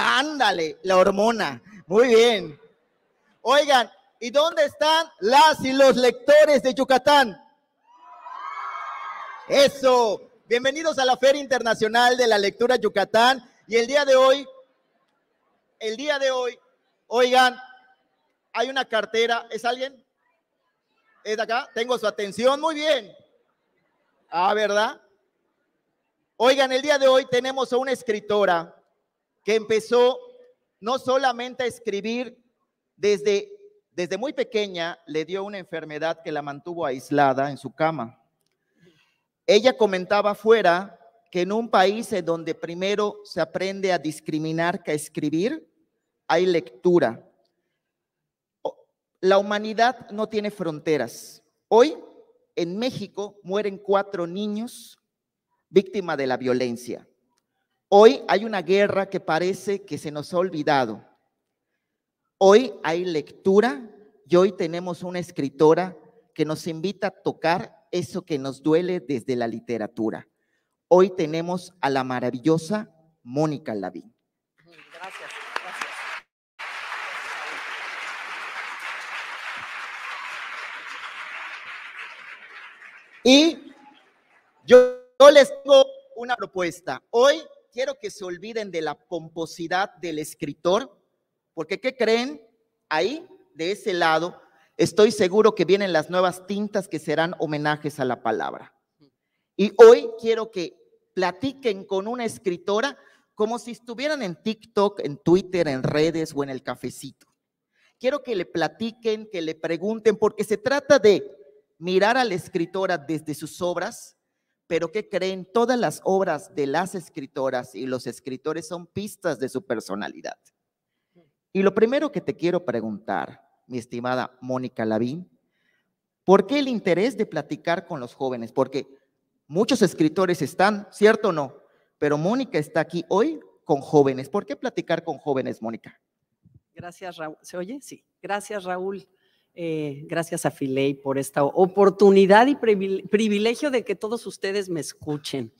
Ándale, la hormona. Muy bien. Oigan, ¿y dónde están las y los lectores de Yucatán? Eso. Bienvenidos a la Feria Internacional de la Lectura Yucatán. Y el día de hoy, el día de hoy, oigan, hay una cartera. ¿Es alguien? ¿Es de acá? Tengo su atención. Muy bien. Ah, ¿verdad? Oigan, el día de hoy tenemos a una escritora que empezó no solamente a escribir desde, desde muy pequeña, le dio una enfermedad que la mantuvo aislada en su cama. Ella comentaba afuera que en un país en donde primero se aprende a discriminar que a escribir, hay lectura. La humanidad no tiene fronteras. Hoy en México mueren cuatro niños víctimas de la violencia. Hoy hay una guerra que parece que se nos ha olvidado. Hoy hay lectura y hoy tenemos una escritora que nos invita a tocar eso que nos duele desde la literatura. Hoy tenemos a la maravillosa Mónica Lavín. Gracias. Y yo, les tengo una propuesta. Hoy quiero que se olviden de la pomposidad del escritor, porque ¿qué creen? Ahí, de ese lado, estoy seguro que vienen las nuevas tintas que serán homenajes a la palabra. Y hoy quiero que platiquen con una escritora como si estuvieran en TikTok, en Twitter, en redes o en el cafecito. Quiero que le platiquen, que le pregunten, porque se trata de mirar a la escritora desde sus obras, pero ¿qué creen? Todas las obras de las escritoras y los escritores son pistas de su personalidad. Y lo primero que te quiero preguntar, mi estimada Mónica Lavín, ¿por qué el interés de platicar con los jóvenes? Porque muchos escritores están, ¿cierto o no? Pero Mónica está aquí hoy con jóvenes. ¿Por qué platicar con jóvenes, Mónica? Gracias, Raúl. ¿Se oye? Sí. Gracias, Raúl. Eh, gracias a Filey por esta oportunidad y privilegio de que todos ustedes me escuchen.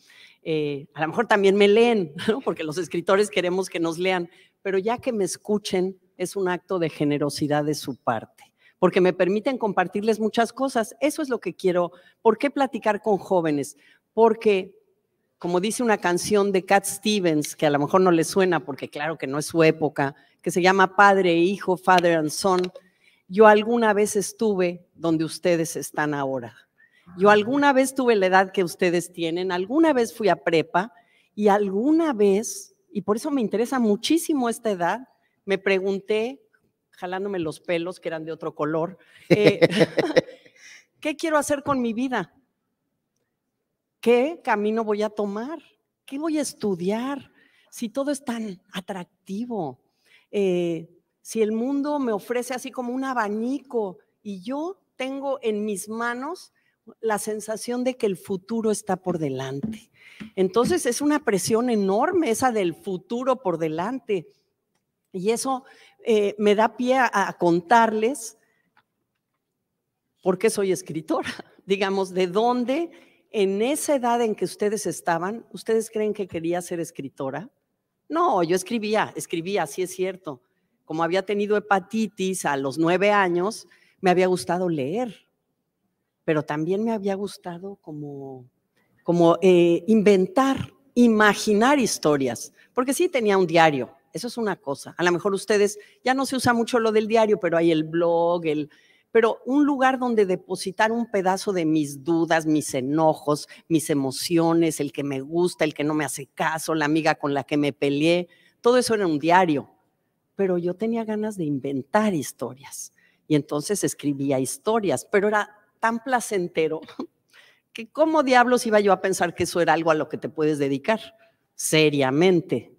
Eh, a lo mejor también me leen, porque los escritores queremos que nos lean, pero ya que me escuchen es un acto de generosidad de su parte, porque me permiten compartirles muchas cosas. Eso es lo que quiero. ¿Por qué platicar con jóvenes? Porque, como dice una canción de Cat Stevens, que a lo mejor no le suena porque claro que no es su época, que se llama Padre, Hijo, Father and Son yo alguna vez estuve donde ustedes están ahora. Yo ah. alguna vez tuve la edad que ustedes tienen, alguna vez fui a prepa y alguna vez, y por eso me interesa muchísimo esta edad, me pregunté, jalándome los pelos que eran de otro color, eh, ¿qué quiero hacer con mi vida? ¿Qué camino voy a tomar? ¿Qué voy a estudiar? Si todo es tan atractivo. Eh, si el mundo me ofrece así como un abanico y yo tengo en mis manos la sensación de que el futuro está por delante. Entonces es una presión enorme esa del futuro por delante. Y eso eh, me da pie a, a contarles por qué soy escritora, digamos, de dónde en esa edad en que ustedes estaban, ¿ustedes creen que quería ser escritora? No, yo escribía, escribía, sí es cierto, como había tenido hepatitis a los nueve años, me había gustado leer, pero también me había gustado como, como eh, inventar, imaginar historias, porque sí tenía un diario, eso es una cosa. A lo mejor ustedes, ya no se usa mucho lo del diario, pero hay el blog, el, pero un lugar donde depositar un pedazo de mis dudas, mis enojos, mis emociones, el que me gusta, el que no me hace caso, la amiga con la que me peleé, todo eso era un diario pero yo tenía ganas de inventar historias. Y entonces escribía historias, pero era tan placentero que cómo diablos iba yo a pensar que eso era algo a lo que te puedes dedicar, seriamente.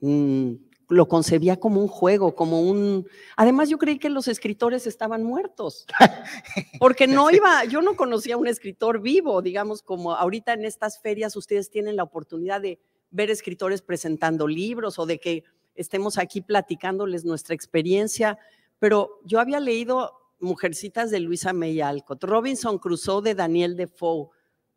Mm, lo concebía como un juego, como un... Además yo creí que los escritores estaban muertos, porque no iba, yo no conocía a un escritor vivo, digamos, como ahorita en estas ferias ustedes tienen la oportunidad de ver escritores presentando libros o de que estemos aquí platicándoles nuestra experiencia, pero yo había leído Mujercitas de Luisa May Alcott, Robinson Crusoe de Daniel Defoe,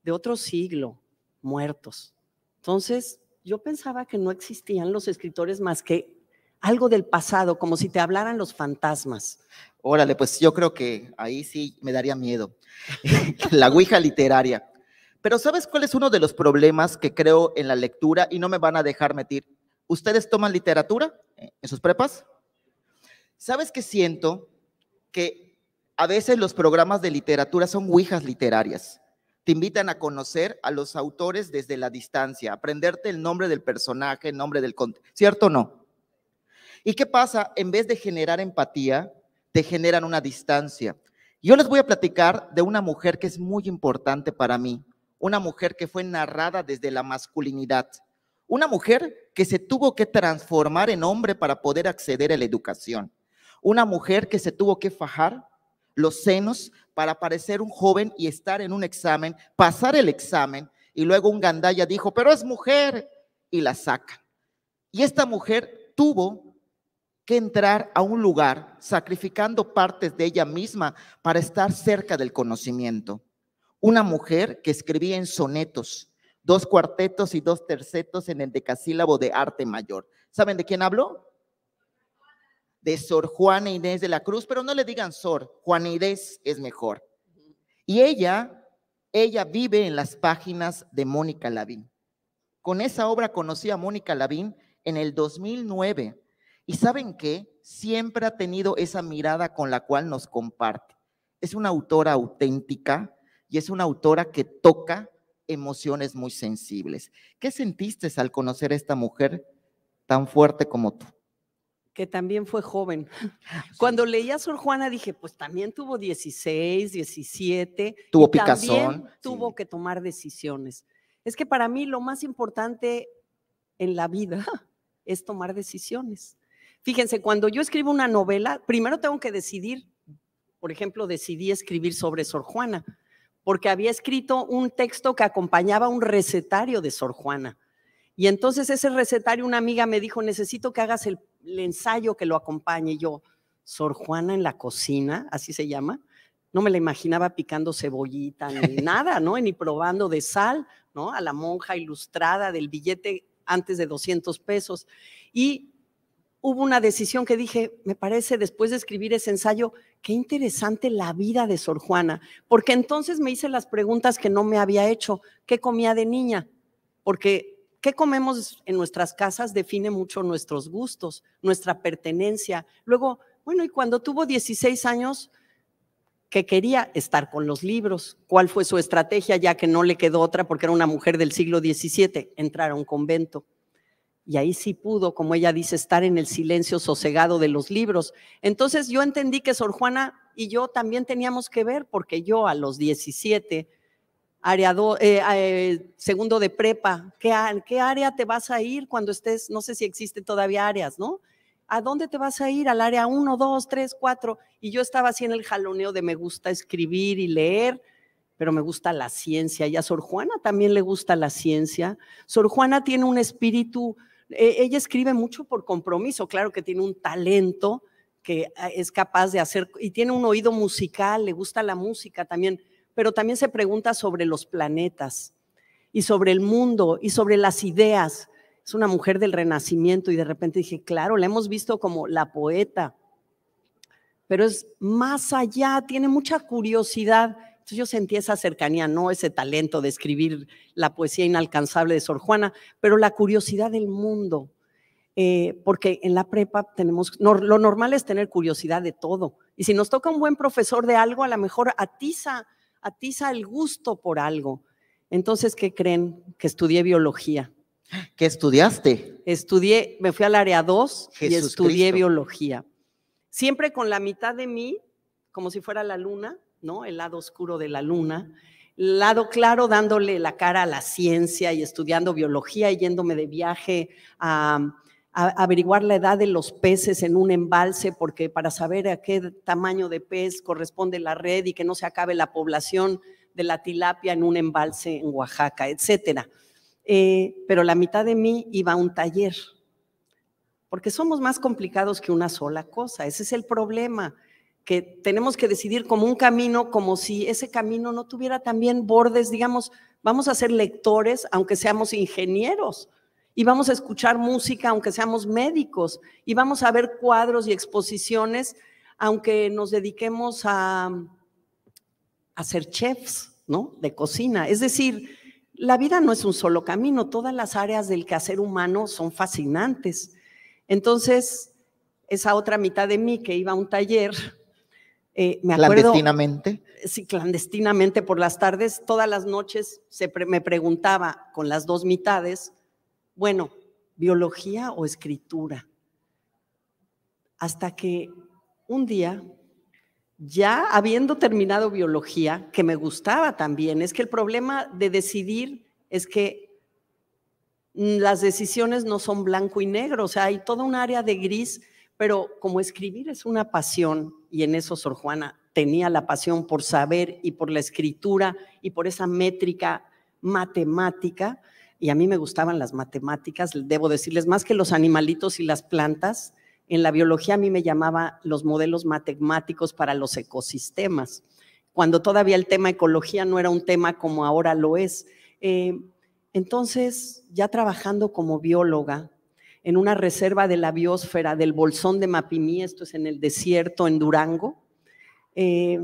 de otro siglo, muertos. Entonces, yo pensaba que no existían los escritores más que algo del pasado, como si te hablaran los fantasmas. Órale, pues yo creo que ahí sí me daría miedo. la Ouija literaria. Pero ¿sabes cuál es uno de los problemas que creo en la lectura? Y no me van a dejar metir? ¿Ustedes toman literatura eh, en sus prepas? ¿Sabes qué siento? Que a veces los programas de literatura son huijas literarias. Te invitan a conocer a los autores desde la distancia, aprenderte el nombre del personaje, el nombre del... ¿Cierto o no? ¿Y qué pasa? En vez de generar empatía, te generan una distancia. Yo les voy a platicar de una mujer que es muy importante para mí, una mujer que fue narrada desde la masculinidad. Una mujer que se tuvo que transformar en hombre para poder acceder a la educación. Una mujer que se tuvo que fajar los senos para parecer un joven y estar en un examen, pasar el examen y luego un gandaya dijo, pero es mujer y la saca. Y esta mujer tuvo que entrar a un lugar sacrificando partes de ella misma para estar cerca del conocimiento. Una mujer que escribía en sonetos, dos cuartetos y dos tercetos en el decasílabo de arte mayor. ¿Saben de quién hablo? De Sor Juana Inés de la Cruz, pero no le digan Sor, Juana Inés es mejor. Y ella, ella vive en las páginas de Mónica Lavín. Con esa obra conocí a Mónica Lavín en el 2009. Y saben qué? Siempre ha tenido esa mirada con la cual nos comparte. Es una autora auténtica y es una autora que toca emociones muy sensibles. ¿Qué sentiste al conocer a esta mujer tan fuerte como tú? que también fue joven. Ah, cuando leía a Sor Juana dije, pues también tuvo 16, 17. Tuvo Tuvo que tomar decisiones. Es que para mí lo más importante en la vida es tomar decisiones. Fíjense, cuando yo escribo una novela, primero tengo que decidir. Por ejemplo, decidí escribir sobre Sor Juana porque había escrito un texto que acompañaba un recetario de Sor Juana. Y entonces ese recetario, una amiga me dijo, necesito que hagas el, ensayo que lo acompañe. Y yo, Sor Juana en la cocina, así se llama. No me la imaginaba picando cebollita ni nada, ¿no? Ni probando de sal, ¿no? A la monja ilustrada del billete antes de 200 pesos. Y hubo una decisión que dije, me parece, después de escribir ese ensayo, qué interesante la vida de Sor Juana, porque entonces me hice las preguntas que no me había hecho, ¿qué comía de niña? Porque qué comemos en nuestras casas define mucho nuestros gustos, nuestra pertenencia. Luego, bueno, y cuando tuvo 16 años, que quería estar con los libros. ¿Cuál fue su estrategia, ya que no le quedó otra porque era una mujer del siglo XVII, entrar a un convento? Y ahí sí pudo, como ella dice, estar en el silencio sosegado de los libros. Entonces yo entendí que Sor Juana y yo también teníamos que ver, porque yo a los 17, área eh, eh, segundo de prepa, ¿qué, ¿qué área te vas a ir cuando estés? No sé si existen todavía áreas, ¿no? ¿a dónde te vas a ir? Al área 1, 2, 3, 4. Y yo estaba así en el jaloneo de me gusta escribir y leer, pero me gusta la ciencia. Y a Sor Juana también le gusta la ciencia. Sor Juana tiene un espíritu e, ella escribe mucho por compromiso, claro que tiene un talento que ah, es capaz de hacer, y tiene un oído musical, le gusta la música también, pero también se pregunta sobre los planetas y sobre el mundo y sobre las ideas. Es una mujer del renacimiento y de repente dije, claro, la hemos visto como la poeta, pero es más allá, tiene mucha curiosidad entonces yo sentí esa cercanía, no ese talento de escribir la poesía inalcanzable de Sor Juana, pero la curiosidad del mundo. Eh, porque en la prepa tenemos, lo normal es tener curiosidad de todo. Y si nos toca un buen profesor de algo, a lo mejor atiza, atiza el gusto por algo. Entonces, ¿qué creen? Que estudié biología. ¿Qué estudiaste? Estudié, me fui al área 2 y estudié biología. Siempre con la mitad de mí, como si fuera la luna, el lado oscuro de la luna. El lado claro dándole la cara a la ciencia y estudiando biología y yéndome de viaje a, averiguar la edad de los peces en un embalse, porque para saber a qué tamaño de pez corresponde la red y que no se acabe la población de la tilapia en un embalse en Oaxaca, etcétera. Eh, pero la mitad de mí iba a un taller, porque somos más complicados que una sola cosa, ese es el problema que tenemos que decidir como un camino, como si ese camino no tuviera también bordes, digamos, vamos a ser lectores, aunque seamos ingenieros, y vamos a escuchar música, aunque seamos médicos, y vamos a ver cuadros y exposiciones, aunque nos dediquemos a, a ser chefs, ¿no? De cocina. Es decir, la vida no es un solo camino, todas las áreas del quehacer humano son fascinantes. Entonces, esa otra mitad de mí que iba a un taller eh, ¿Clandestinamente? Sí, clandestinamente por las tardes. Todas las noches me preguntaba con las dos mitades, bueno, biología o escritura. Hasta que un día, ya habiendo terminado biología, que me gustaba también, es que el problema de decidir es que las decisiones no son blanco y negro, o sea, hay toda un área de gris pero como escribir es una pasión, y en eso Sor Juana tenía la pasión por saber y por la escritura y por esa métrica matemática, y a mí me gustaban las matemáticas, debo decirles, más que los animalitos y las plantas, en la biología a mí me llamaba los modelos matemáticos para los ecosistemas, cuando todavía el tema ecología no era un tema como ahora lo es. Eh, entonces, ya trabajando como bióloga, en una reserva de la biosfera del Bolsón de Mapimí, esto es en el desierto, en Durango, eh,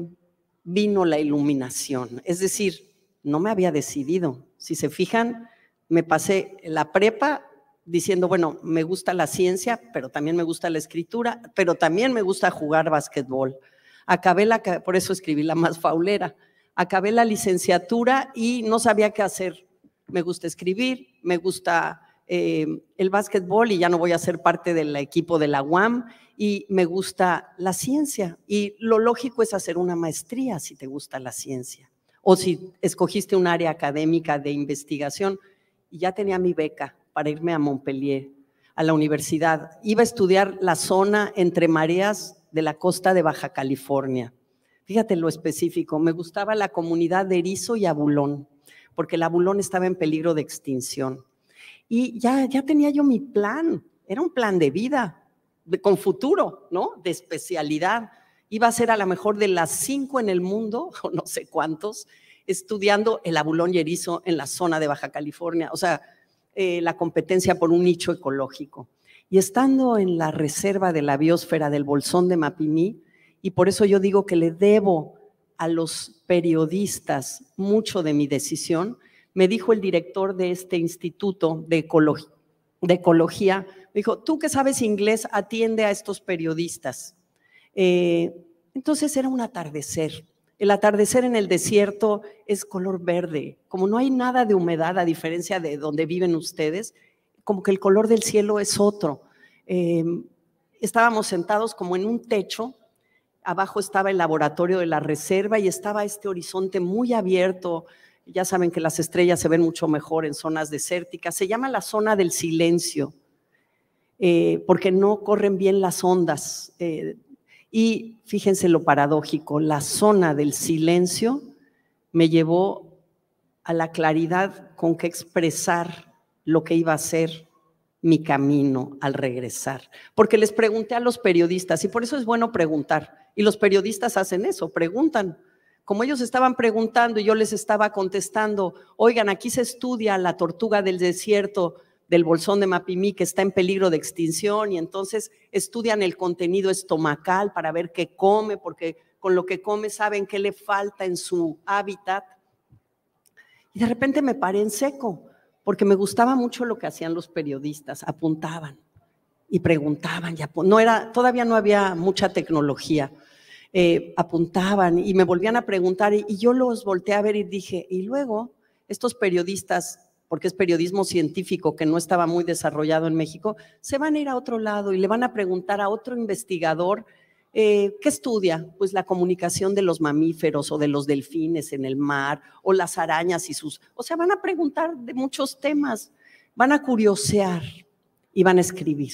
vino la iluminación. Es decir, no me había decidido. Si se fijan, me pasé la prepa diciendo, bueno, me gusta la ciencia, pero también me gusta la escritura, pero también me gusta jugar básquetbol. Acabé la, por eso escribí la más faulera. Acabé la licenciatura y no sabía qué hacer. Me gusta escribir, me gusta Em, el básquetbol y ya no voy a ser parte del equipo de la UAM y me gusta la ciencia. Y lo lógico es hacer una maestría si te gusta la ciencia o si escogiste un área académica de investigación. Y ya tenía mi beca para irme a Montpellier, a la universidad. Iba a estudiar la zona entre mareas de la costa de Baja California. Fíjate lo específico, me gustaba la comunidad de Erizo y Abulón, porque el Abulón estaba en peligro de extinción y ya, ya tenía yo mi plan, era un plan de vida, con futuro, ¿no? De especialidad. Iba a ser a lo mejor de las cinco en el mundo, o no sé cuántos, estudiando el abulón y erizo en la zona de Baja California, o sea, eh, la competencia por un nicho ecológico. Y estando en la reserva de la biosfera del Bolsón de Mapimí, y por eso yo digo que le debo a los periodistas mucho de mi decisión, me dijo el director de este instituto de, ecología, me dijo, tú que sabes inglés, atiende a estos periodistas. Eh, entonces era un atardecer. El atardecer en el desierto es color verde. Como no hay nada de humedad, a diferencia de donde viven ustedes, como que el color del cielo es otro. Em, estábamos sentados como en un techo, abajo estaba el laboratorio de la reserva y estaba este horizonte muy abierto, ya saben que las estrellas se ven mucho mejor en zonas desérticas. Se llama la zona del silencio, eh, porque no corren bien las ondas. Eh, y fíjense lo paradójico, la zona del silencio me llevó a la claridad con que expresar lo que iba a ser mi camino al regresar. Porque les pregunté a los periodistas, y por eso es bueno preguntar, y los periodistas hacen eso, preguntan como ellos estaban preguntando y yo les estaba contestando, oigan, aquí se estudia la tortuga del desierto del bolsón de Mapimí que está en peligro de extinción y entonces estudian el contenido estomacal para ver qué come, porque con lo que come saben qué le falta en su hábitat. Y de repente me paré en seco, porque me gustaba mucho lo que hacían los periodistas, apuntaban y preguntaban, no era, todavía no había mucha tecnología. Eh, apuntaban y me volvían a preguntar y, yo los volteé a ver y dije, y luego estos periodistas porque es periodismo científico que no estaba muy desarrollado en México, se van a ir a otro lado y le van a preguntar a otro investigador eh, qué estudia, pues la comunicación de los mamíferos o de los delfines en el mar o las arañas y sus, o sea, van a preguntar de muchos temas, van a curiosear y van a escribir.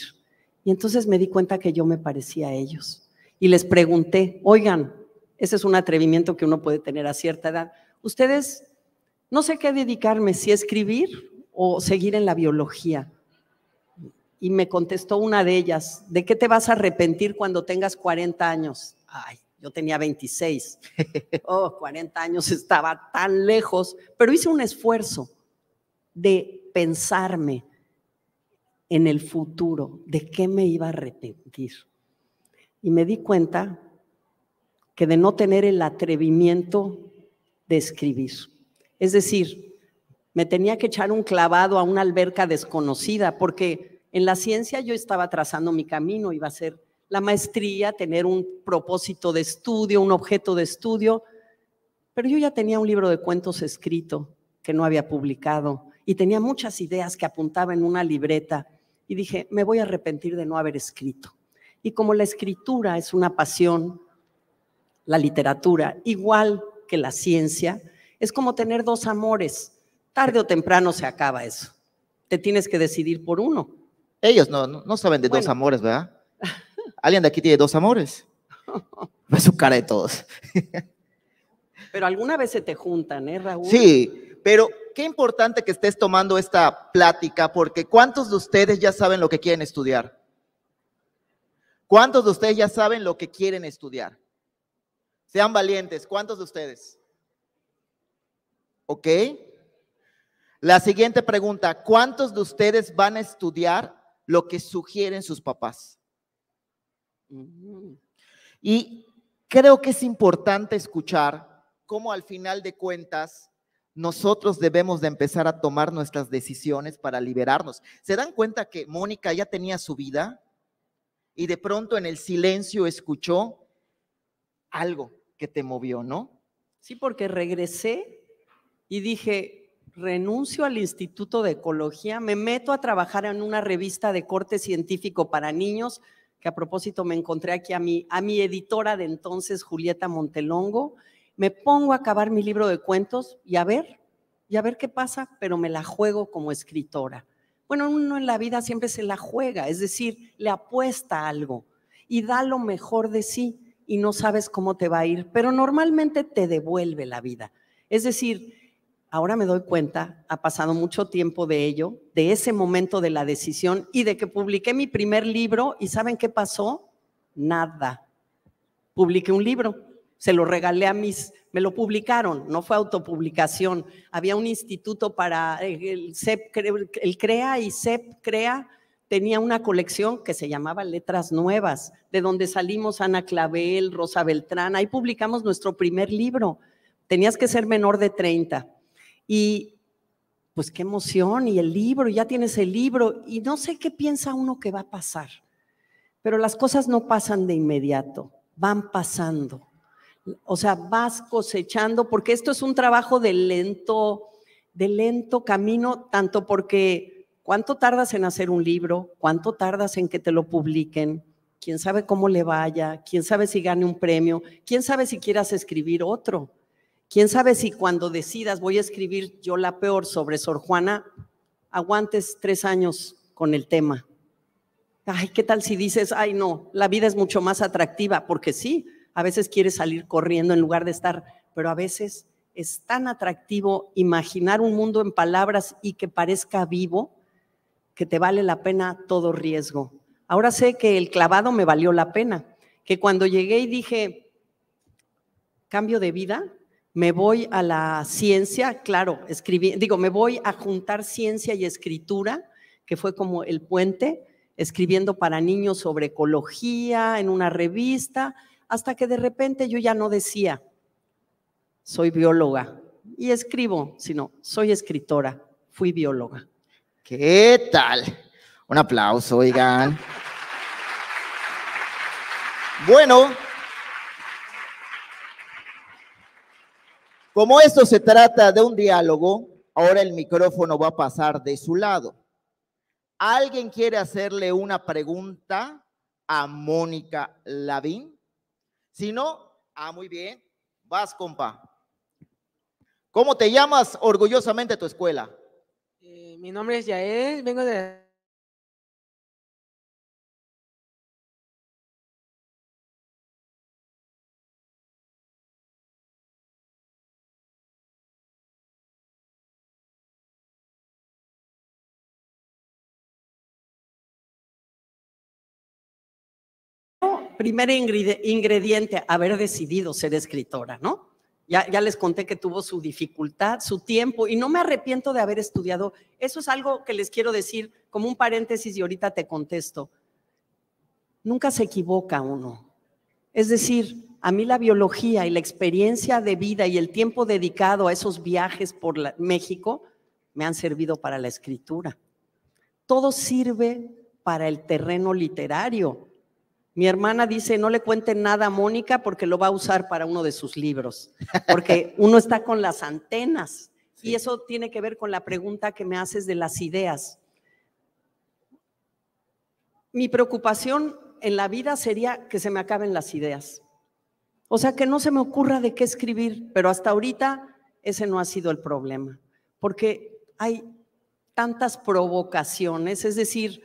Y entonces me di cuenta que yo me parecía a ellos y les pregunté, oigan, ese es un atrevimiento que uno puede tener a cierta edad, ustedes, no sé qué dedicarme, si escribir o seguir en la biología. Y me contestó una de ellas, ¿de qué te vas a arrepentir cuando tengas 40 años? Ay, yo tenía 26. oh, 40 años estaba tan lejos, pero hice un esfuerzo de pensarme en el futuro, de qué me iba a arrepentir. Y me di cuenta que de no tener el atrevimiento de escribir. Es decir, me tenía que echar un clavado a una alberca desconocida, porque en la ciencia yo estaba trazando mi camino, iba a ser la maestría, tener un propósito de estudio, un objeto de estudio, pero yo ya tenía un libro de cuentos escrito que no había publicado y tenía muchas ideas que apuntaba en una libreta y dije, me voy a arrepentir de no haber escrito. Y como la escritura es una pasión, la literatura, igual que la ciencia, es como tener dos amores. Tarde o temprano se acaba eso. Te tienes que decidir por uno. Ellos no, no, saben de dos amores, ¿verdad? ¿Alguien de aquí tiene dos amores? Ve su cara de todos. pero alguna vez se te juntan, ¿eh, Raúl? Sí, pero qué importante que estés tomando esta plática, porque ¿cuántos de ustedes ya saben lo que quieren estudiar? ¿Cuántos de ustedes ya saben lo que quieren estudiar? Sean valientes, ¿cuántos de ustedes? ¿Ok? La siguiente pregunta, ¿cuántos de ustedes van a estudiar lo que sugieren sus papás? Mm. Y creo que es importante escuchar cómo al final de cuentas nosotros debemos de empezar a tomar nuestras decisiones para liberarnos. ¿Se dan cuenta que Mónica ya tenía su vida? y de pronto en el silencio escuchó algo que te movió, ¿no? Sí, porque regresé y dije, renuncio al Instituto de Ecología, me meto a trabajar en una revista de corte científico para niños, que a propósito me encontré aquí a mi, a mi editora de entonces, Julieta Montelongo, me pongo a acabar mi libro de cuentos y a ver, y a ver qué pasa, pero me la juego como escritora. Bueno, uno en la vida siempre se la juega, es decir, le apuesta algo y da lo mejor de sí y no sabes cómo te va a ir, pero normalmente te devuelve la vida. Es decir, ahora me doy cuenta, ha pasado mucho tiempo de ello, de ese momento de la decisión y de que publiqué mi primer libro y ¿saben qué pasó? Nada. Publiqué un libro se lo regalé a mis, me lo publicaron, no fue autopublicación. Había un instituto para eh, el CEP, el CREA y CEP CREA tenía una colección que se llamaba Letras Nuevas, de donde salimos Ana Clavel, Rosa Beltrán, ahí publicamos nuestro primer libro. Tenías que ser menor de 30. Y pues qué emoción, y el libro, ya tienes el libro, y no sé qué piensa uno que va a pasar, pero las cosas no pasan de inmediato, van pasando o sea, vas cosechando, porque esto es un trabajo de lento, de lento camino, tanto porque cuánto tardas en hacer un libro, cuánto tardas en que te lo publiquen, quién sabe cómo le vaya, quién sabe si gane un premio, quién sabe si quieras escribir otro, quién sabe si cuando decidas voy a escribir yo la peor sobre Sor Juana, aguantes tres años con el tema. Ay, ¿qué tal si dices, ay no, la vida es mucho más atractiva? Porque sí, a veces quieres salir corriendo en lugar de estar, pero a veces es tan atractivo imaginar un mundo en palabras y que parezca vivo que te vale la pena todo riesgo. Ahora sé que el clavado me valió la pena, que cuando llegué y dije, cambio de vida, me voy a la ciencia, claro, digo, me voy a juntar ciencia y escritura, que fue como el puente, escribiendo para niños sobre ecología en una revista, hasta que de repente yo ya no decía, soy bióloga y escribo, sino soy escritora, fui bióloga. ¿Qué tal? Un aplauso, oigan. Bueno, como esto se trata de un diálogo, ahora el micrófono va a pasar de su lado. ¿Alguien quiere hacerle una pregunta a Mónica Lavín? Si no, ah, muy bien, vas, compa. ¿Cómo te llamas orgullosamente tu escuela? Eh, mi nombre es Yael, vengo de primer ingrediente, haber decidido ser escritora, ¿no? Ya, les conté que tuvo su dificultad, su tiempo, y no me arrepiento de haber estudiado. Eso es algo que les quiero decir como un paréntesis y ahorita te contesto. Nunca se equivoca uno. Es decir, a mí la biología y la experiencia de vida y el tiempo dedicado a esos viajes por México me han servido para la escritura. Todo sirve para el terreno literario. Mi hermana dice, no le cuente nada a Mónica porque lo va a usar para uno de sus libros, porque uno está con las antenas. Y eso tiene que ver con la pregunta que me haces de las ideas. Mi preocupación en la vida sería que se me acaben las ideas. O sea, que no se me ocurra de qué escribir, pero hasta ahorita ese no ha sido el problema, porque hay tantas provocaciones, es decir,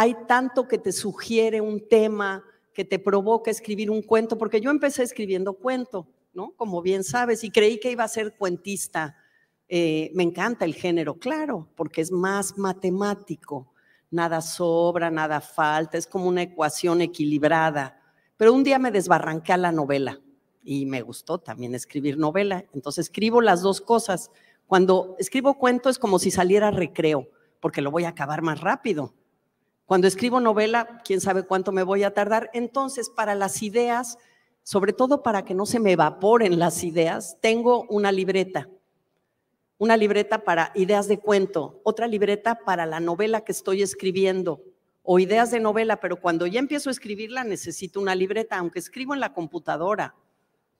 hay tanto que te sugiere un tema, que te provoca escribir un cuento, porque yo empecé escribiendo cuento, ¿no? Como bien sabes, y creí que iba a ser cuentista. Eh, me encanta el género, claro, porque es más matemático, nada sobra, nada falta, es como una ecuación equilibrada. Pero un día me desbarranqué a la novela y me gustó también escribir novela, entonces escribo las dos cosas. Cuando escribo cuento es como si saliera recreo, porque lo voy a acabar más rápido. Cuando escribo novela, quién sabe cuánto me voy a tardar. Entonces, para las ideas, sobre todo para que no se me evaporen las ideas, tengo una libreta. Una libreta para ideas de cuento, otra libreta para la novela que estoy escribiendo o ideas de novela, pero cuando ya empiezo a escribirla necesito una libreta, aunque escribo en la computadora.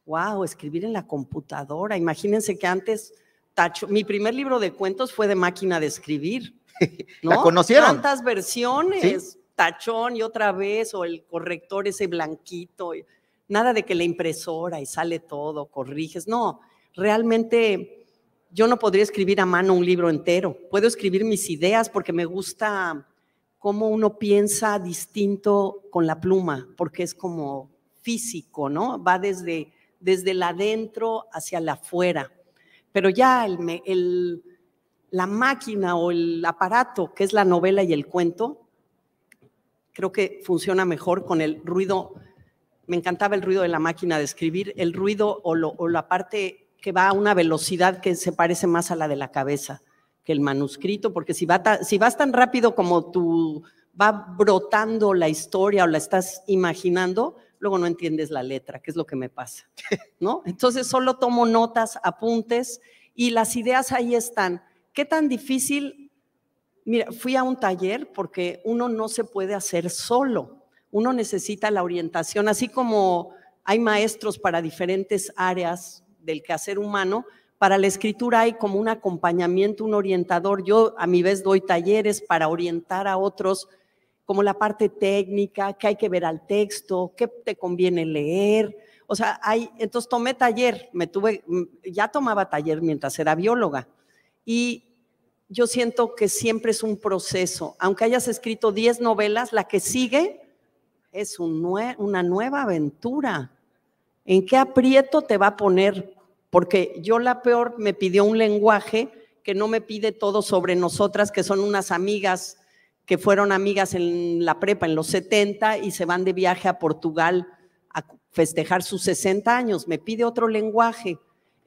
Wow, escribir en la computadora. Imagínense que antes tacho, mi primer libro de cuentos fue de máquina de escribir. ¿No? La conocieron. Tantas versiones, tachón y otra vez, o el corrector ese blanquito. Nada de que la impresora y sale todo, corriges. No, realmente yo no podría escribir a mano un libro entero. Puedo escribir mis ideas porque me gusta cómo uno piensa distinto con la pluma, porque es como físico, ¿no? Va desde, desde el adentro hacia la afuera. Pero ya el, la máquina o el aparato que es la novela y el cuento, creo que funciona mejor con el ruido. Me encantaba el ruido de la máquina de escribir, el ruido o, la parte que va a una velocidad que se parece más a la de la cabeza que el manuscrito, porque si, va vas tan rápido como tú va brotando la historia o la estás imaginando, luego no entiendes la letra, que es lo que me pasa, ¿no? Entonces solo tomo notas, apuntes y las ideas ahí están. ¿Qué tan difícil? Mira, fui a un taller porque uno no se puede hacer solo. Uno necesita la orientación, así como hay maestros para diferentes áreas del quehacer humano, para la escritura hay como un acompañamiento, un orientador. Yo a mi vez doy talleres para orientar a otros, como la parte técnica, qué hay que ver al texto, qué te conviene leer. O sea, hay, entonces tomé taller, me tuve, ya tomaba taller mientras era bióloga, y yo siento que siempre es un proceso. Aunque hayas escrito 10 novelas, la que sigue es una nueva aventura. ¿En qué aprieto te va a poner? Porque yo la peor me pidió un lenguaje que no me pide todo sobre nosotras, que son unas amigas que fueron amigas en la prepa en los 70 y se van de viaje a Portugal a festejar sus 60 años. Me pide otro lenguaje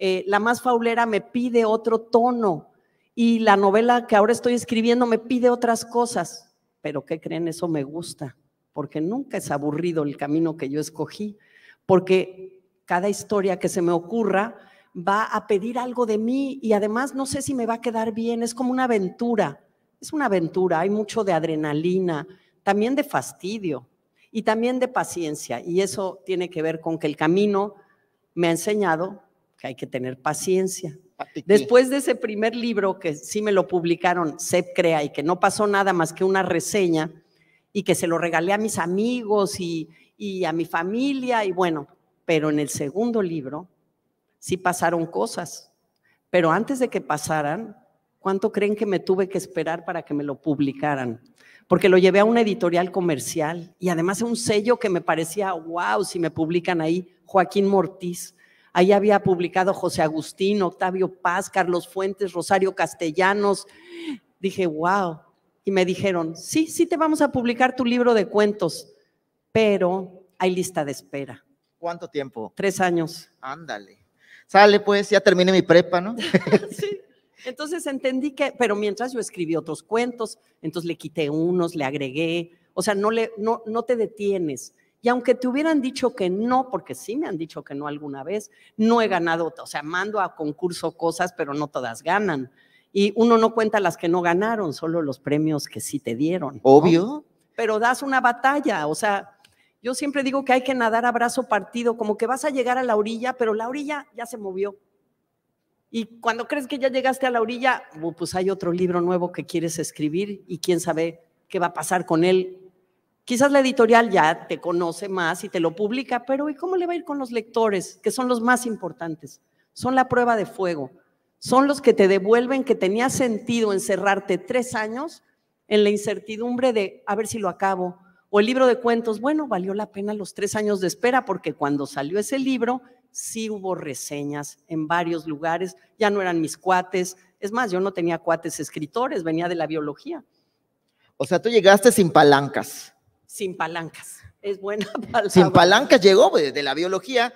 eh, la más faulera me pide otro tono y la novela que ahora estoy escribiendo me pide otras cosas. Pero ¿qué creen? Eso me gusta, porque nunca es aburrido el camino que yo escogí, porque cada historia que se me ocurra va a pedir algo de mí y además no sé si me va a quedar bien, es como una aventura, es una aventura, hay mucho de adrenalina, también de fastidio y también de paciencia y eso tiene que ver con que el camino me ha enseñado que hay que tener paciencia. Ah, Después de ese primer libro que sí me lo publicaron, Sep Crea, y que no pasó nada más que una reseña, y que se lo regalé a mis amigos y, y a mi familia, y bueno, pero en el segundo libro sí pasaron cosas. Pero antes de que pasaran, ¿cuánto creen que me tuve que esperar para que me lo publicaran? Porque lo llevé a una editorial comercial y además a un sello que me parecía, wow, si me publican ahí, Joaquín Mortiz Ahí había publicado José Agustín, Octavio Paz, Carlos Fuentes, Rosario Castellanos. Dije, wow. Y me dijeron, sí, sí te vamos a publicar tu libro de cuentos, pero hay lista de espera. ¿Cuánto tiempo? Tres años. Ándale. Sale pues, ya terminé mi prepa, ¿no? sí. Entonces entendí que, pero mientras yo escribí otros cuentos, entonces le quité unos, le agregué, o sea, no, le, no, no te detienes. Y aunque te hubieran dicho que no, porque sí me han dicho que no alguna vez, no he ganado, o sea, mando a concurso cosas, pero no todas ganan. Y uno no cuenta las que no ganaron, solo los premios que sí te dieron. Obvio. Pero das una batalla, o sea, yo siempre digo que hay que nadar a brazo partido, como que vas a llegar a la orilla, pero la orilla ya se movió. Y cuando crees que ya llegaste a la orilla, oh, pues hay otro libro nuevo que quieres escribir y quién sabe qué va a pasar con él Quizás la editorial ya te conoce más y te lo publica, pero ¿y cómo le va a ir con los lectores, que son los más importantes? Son la prueba de fuego. Son los que te devuelven que tenía sentido encerrarte tres años en la incertidumbre de a ver si lo acabo. O el libro de cuentos, bueno, valió la pena los tres años de espera porque cuando salió ese libro sí hubo reseñas en varios lugares, ya no eran mis cuates. Es más, yo no tenía cuates escritores, venía de la biología. O sea, tú llegaste sin palancas sin palancas. Es buena palabra. Sin palancas llegó pues, de la biología.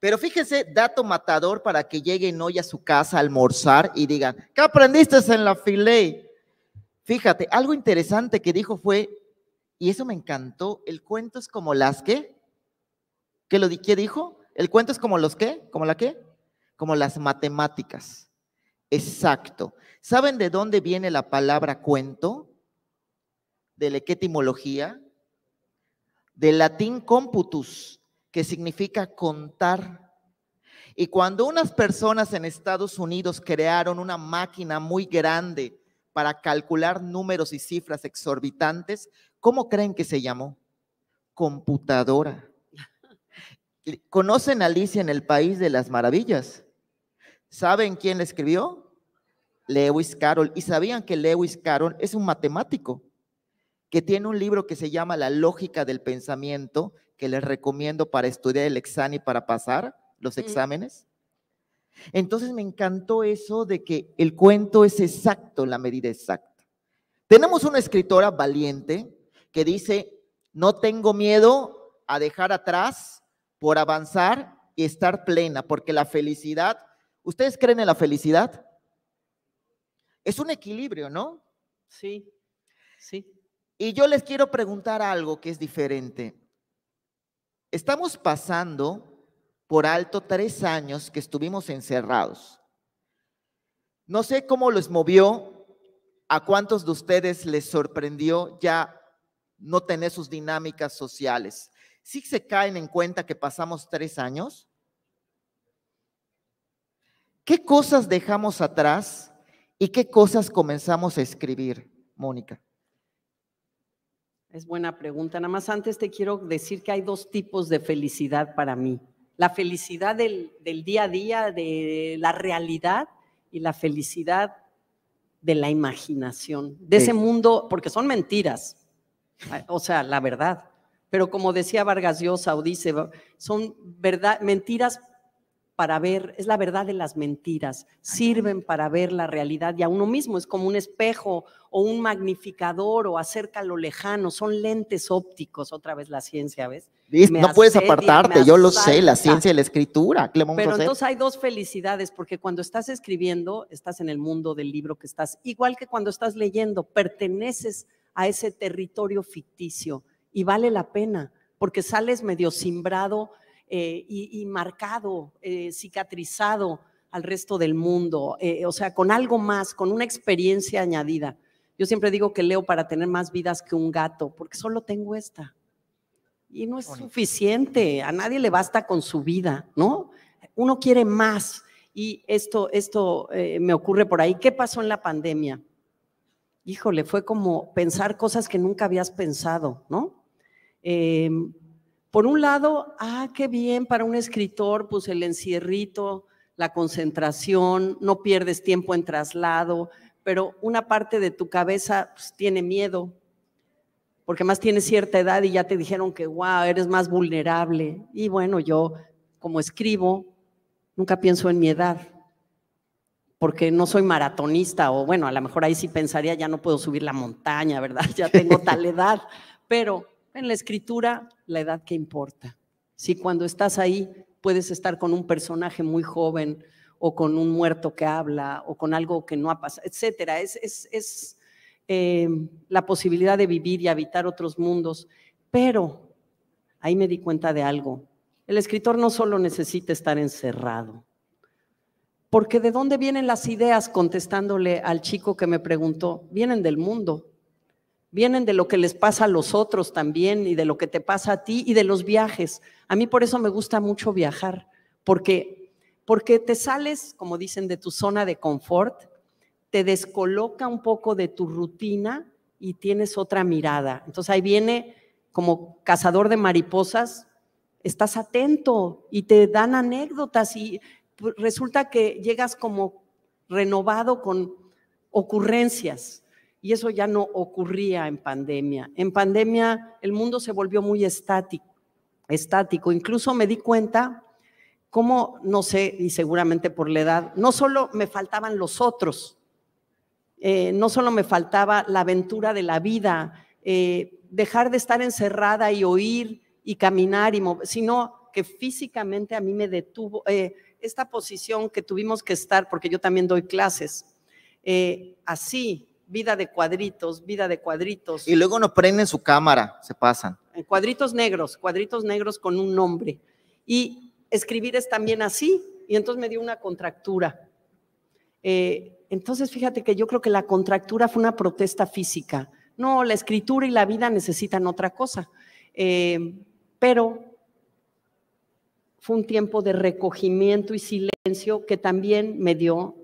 Pero fíjese, dato matador para que lleguen hoy a su casa a almorzar y digan, ¿qué aprendiste en la filé? Fíjate, algo interesante que dijo fue, y eso me encantó, el cuento es como las que, ¿qué lo qué dijo? El cuento es como los qué, como la qué, como las matemáticas. Exacto. ¿Saben de dónde viene la palabra cuento? ¿De la qué etimología? del latín computus, que significa contar. Y cuando unas personas en Estados Unidos crearon una máquina muy grande para calcular números y cifras exorbitantes, ¿cómo creen que se llamó? Computadora. ¿Conocen a Alicia en el País de las Maravillas? ¿Saben quién la escribió? Lewis Carroll. Y sabían que Lewis Carroll es un matemático que tiene un libro que se llama La lógica del pensamiento, que les recomiendo para estudiar el examen y para pasar los exámenes. Entonces me encantó eso de que el cuento es exacto, la medida exacta. Tenemos una escritora valiente que dice, no tengo miedo a dejar atrás por avanzar y estar plena, porque la felicidad, ¿ustedes creen en la felicidad? Es un equilibrio, ¿no? Sí, sí. Y yo les quiero preguntar algo que es diferente. Estamos pasando por alto tres años que estuvimos encerrados. No sé cómo los movió, a cuántos de ustedes les sorprendió ya no tener sus dinámicas sociales. ¿Sí se caen en cuenta que pasamos tres años? ¿Qué cosas dejamos atrás y qué cosas comenzamos a escribir, Mónica? Es buena pregunta. Nada más antes te quiero decir que hay dos tipos de felicidad para mí. La felicidad del, día a día, de la realidad y la felicidad de la imaginación, de ese mundo, porque son mentiras, o sea, la verdad. Pero como decía Vargas Llosa o dice, son verdad, mentiras para ver, es la verdad de las mentiras, sirven para ver la realidad y a uno mismo, es como un espejo o un magnificador o acerca lo lejano, son lentes ópticos, otra vez la ciencia, ¿ves? no puedes apartarte, yo lo sé, la ciencia y la escritura. Pero entonces hay dos felicidades, porque cuando estás escribiendo, estás en el mundo del libro que estás, igual que cuando estás leyendo, perteneces a ese territorio ficticio y vale la pena, porque sales medio simbrado eh, y, marcado, eh, cicatrizado al resto del mundo, eh, o sea, con algo más, con una experiencia añadida. Yo siempre digo que leo para tener más vidas que un gato, porque solo tengo esta. Y no es suficiente, a nadie le basta con su vida, ¿no? Uno quiere más. Y esto, esto me ocurre por ahí. ¿Qué pasó en la pandemia? Híjole, fue como pensar cosas que nunca habías pensado, ¿no? Em, por un lado, ah, qué bien para un escritor, pues el encierrito, la concentración, no pierdes tiempo en traslado, pero una parte de tu cabeza pues, tiene miedo, porque más tienes cierta edad y ya te dijeron que, wow, eres más vulnerable. Y bueno, yo como escribo, nunca pienso en mi edad, porque no soy maratonista, o bueno, a lo mejor ahí sí pensaría, ya no puedo subir la montaña, ¿verdad? Ya tengo tal edad, pero en la escritura, la edad que importa. Si cuando estás ahí puedes estar con un personaje muy joven o con un muerto que habla o con algo que no ha pasado, etcétera. Es, eh, la posibilidad de vivir y habitar otros mundos. Pero ahí me di cuenta de algo. El escritor no solo necesita estar encerrado, porque ¿de dónde vienen las ideas? Contestándole al chico que me preguntó, vienen del mundo vienen de lo que les pasa a los otros también y de lo que te pasa a ti y de los viajes. A mí por eso me gusta mucho viajar, porque, porque te sales, como dicen, de tu zona de confort, te descoloca un poco de tu rutina y tienes otra mirada. Entonces ahí viene como cazador de mariposas, estás atento y te dan anécdotas y resulta que llegas como renovado con ocurrencias y eso ya no ocurría en pandemia. En pandemia el mundo se volvió muy estático, estático. Incluso me di cuenta cómo, no sé, y seguramente por la edad, no solo me faltaban los otros, eh, no solo me faltaba la aventura de la vida, eh, dejar de estar encerrada y oír y caminar y sino que físicamente a mí me detuvo eh, esta posición que tuvimos que estar, porque yo también doy clases, así, vida de cuadritos, vida de cuadritos. Y luego nos prenden su cámara, se pasan. En eh, cuadritos negros, cuadritos negros con un nombre. Y escribir es también así, y entonces me dio una contractura. Eh, entonces, fíjate que yo creo que la contractura fue una protesta física. No, la escritura y la vida necesitan otra cosa. Eh, pero fue un tiempo de recogimiento y silencio que también me dio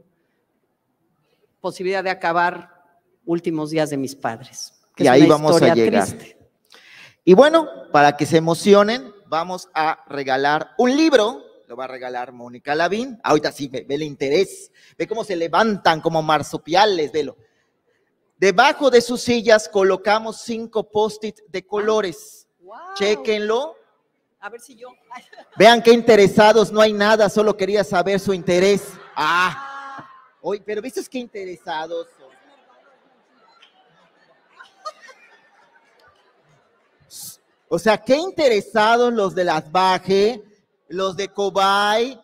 posibilidad de acabar últimos días de mis padres. y ahí vamos a llegar. Y bueno, para que se emocionen, vamos a regalar un libro. Lo va a regalar Mónica Lavín. Ahorita sí, ve, el interés. Ve cómo se levantan como marsupiales, velo. Debajo de sus sillas colocamos cinco post-it de colores. Ah, Chequenlo. A ver si yo. Vean qué interesados, no hay nada, solo quería saber su interés. Ah. Hoy, ah. pero ¿viste qué interesados? O sea, qué interesados los de las Baje, los de Cobay,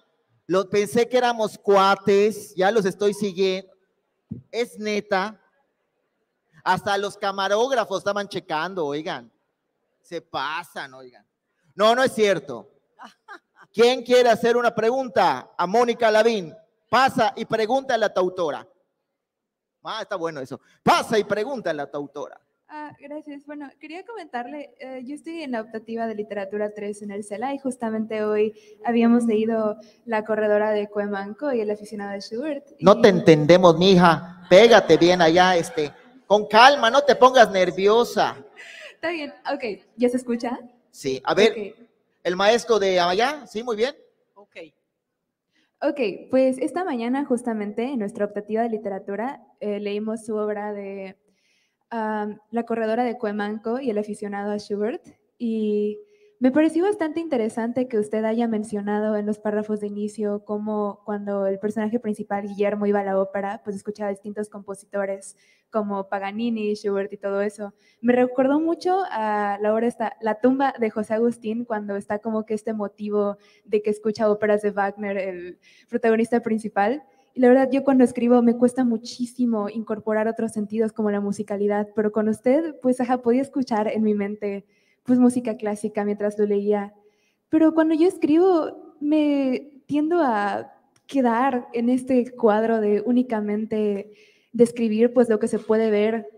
los, pensé que éramos cuates, ya los estoy siguiendo. Es neta. Hasta los camarógrafos estaban checando, oigan. Se pasan, oigan. No, no es cierto. ¿Quién quiere hacer una pregunta a Mónica Lavín? Pasa y pregúntale a la tautora. Ah, está bueno eso. Pasa y pregúntale a la autora. Ah, gracias. Bueno, quería comentarle, eh, yo estoy en la optativa de literatura 3 en el CELA y justamente hoy habíamos leído La corredora de Cuemanco y El aficionado de Schubert. No te entendemos, mija. Pégate bien allá, este. Con calma, no te pongas nerviosa. Está bien, ok. ¿Ya se escucha? Sí, a ver, el maestro de allá, sí, muy bien. Ok. Ok, pues esta mañana justamente en nuestra optativa de literatura eh, leímos su obra de la corredora de Cuemanco y El aficionado a Schubert. Y me pareció bastante interesante que usted haya mencionado en los párrafos de inicio cómo cuando el personaje principal, Guillermo, iba a la ópera, pues escuchaba distintos compositores como Paganini, Schubert y todo eso. Me recordó mucho a la obra esta, La tumba de José Agustín, cuando está como que este motivo de que escucha óperas de Wagner, el protagonista principal la verdad, yo cuando escribo me cuesta muchísimo incorporar otros sentidos como la musicalidad, pero con usted, pues, ajá, podía escuchar en mi mente, pues, música clásica mientras lo leía. Pero cuando yo escribo, me tiendo a quedar en este cuadro de únicamente describir, pues, lo que se puede ver,